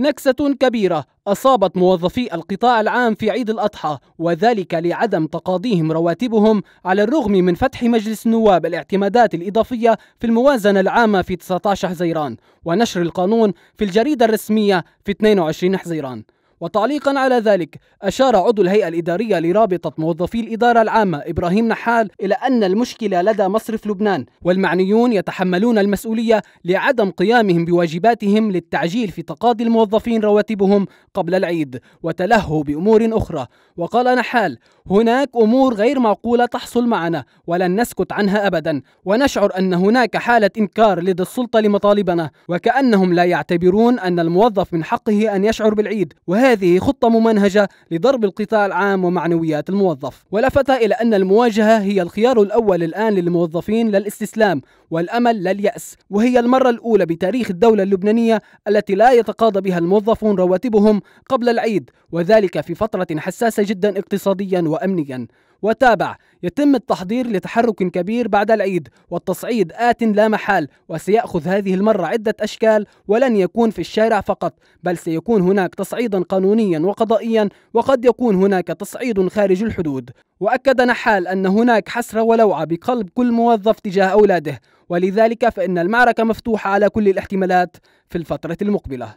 نكسة كبيرة أصابت موظفي القطاع العام في عيد الأضحى وذلك لعدم تقاضيهم رواتبهم على الرغم من فتح مجلس النواب الاعتمادات الإضافية في الموازنة العامة في 19 حزيران ونشر القانون في الجريدة الرسمية في 22 حزيران وتعليقا على ذلك أشار عضو الهيئة الإدارية لرابطة موظفي الإدارة العامة إبراهيم نحال إلى أن المشكلة لدى مصرف لبنان والمعنيون يتحملون المسؤولية لعدم قيامهم بواجباتهم للتعجيل في تقاضي الموظفين رواتبهم قبل العيد وتلهوا بأمور أخرى وقال نحال هناك أمور غير معقولة تحصل معنا ولن نسكت عنها أبدا ونشعر أن هناك حالة إنكار لدى السلطة لمطالبنا وكأنهم لا يعتبرون أن الموظف من حقه أن يشعر بالعيد وهي وهذه خطة ممنهجة لضرب القطاع العام ومعنويات الموظف ولفت إلى أن المواجهة هي الخيار الأول الآن للموظفين للاستسلام والأمل لا اليأس وهي المرة الأولى بتاريخ الدولة اللبنانية التي لا يتقاضى بها الموظفون رواتبهم قبل العيد وذلك في فترة حساسة جدا اقتصاديا وأمنيا وتابع يتم التحضير لتحرك كبير بعد العيد والتصعيد آت لا محال وسيأخذ هذه المرة عدة أشكال ولن يكون في الشارع فقط بل سيكون هناك تصعيدا قانونيا وقضائيا وقد يكون هناك تصعيد خارج الحدود وأكد نحال أن هناك حسرة ولوعة بقلب كل موظف تجاه أولاده ولذلك فإن المعركة مفتوحة على كل الاحتمالات في الفترة المقبلة